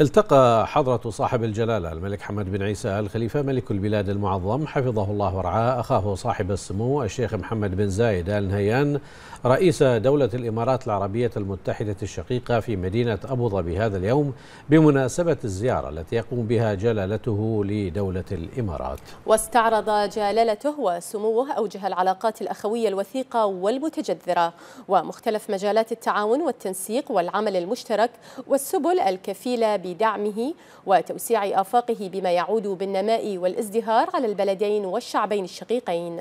التقى حضرة صاحب الجلالة الملك حمد بن عيسى آل خليفة ملك البلاد المعظم حفظه الله ورعاه أخاه صاحب السمو الشيخ محمد بن زايد آل نهيان رئيس دولة الإمارات العربية المتحدة الشقيقة في مدينة أبو ظبي هذا اليوم بمناسبة الزيارة التي يقوم بها جلالته لدولة الإمارات واستعرض جلالته وسموه أوجه العلاقات الأخوية الوثيقة والمتجذرة ومختلف مجالات التعاون والتنسيق والعمل المشترك والسبل الكفيلة بدعمه وتوسيع آفاقه بما يعود بالنماء والازدهار على البلدين والشعبين الشقيقين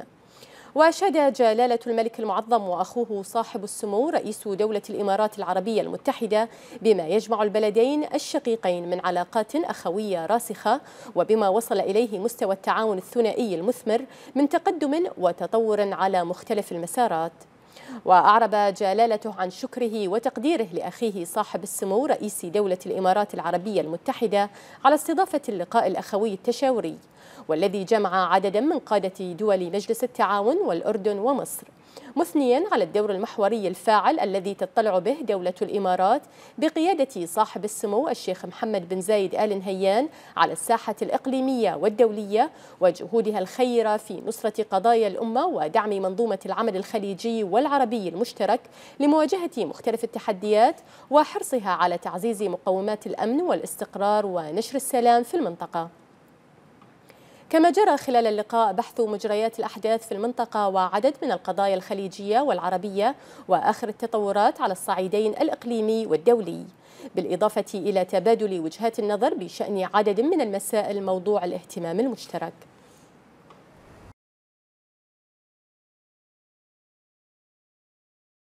وأشاد جلالة الملك المعظم وأخوه صاحب السمو رئيس دولة الإمارات العربية المتحدة بما يجمع البلدين الشقيقين من علاقات أخوية راسخة وبما وصل إليه مستوى التعاون الثنائي المثمر من تقدم وتطور على مختلف المسارات وأعرب جلالته عن شكره وتقديره لأخيه صاحب السمو رئيس دولة الإمارات العربية المتحدة على استضافة اللقاء الأخوي التشاوري والذي جمع عددا من قادة دول مجلس التعاون والأردن ومصر مثنيا على الدور المحوري الفاعل الذي تطلع به دولة الإمارات بقيادة صاحب السمو الشيخ محمد بن زايد آل نهيان على الساحة الإقليمية والدولية وجهودها الخيرة في نصرة قضايا الأمة ودعم منظومة العمل الخليجي والعربي المشترك لمواجهة مختلف التحديات وحرصها على تعزيز مقومات الأمن والاستقرار ونشر السلام في المنطقة كما جرى خلال اللقاء بحث مجريات الأحداث في المنطقة وعدد من القضايا الخليجية والعربية وآخر التطورات على الصعيدين الإقليمي والدولي بالإضافة إلى تبادل وجهات النظر بشأن عدد من المسائل موضوع الاهتمام المشترك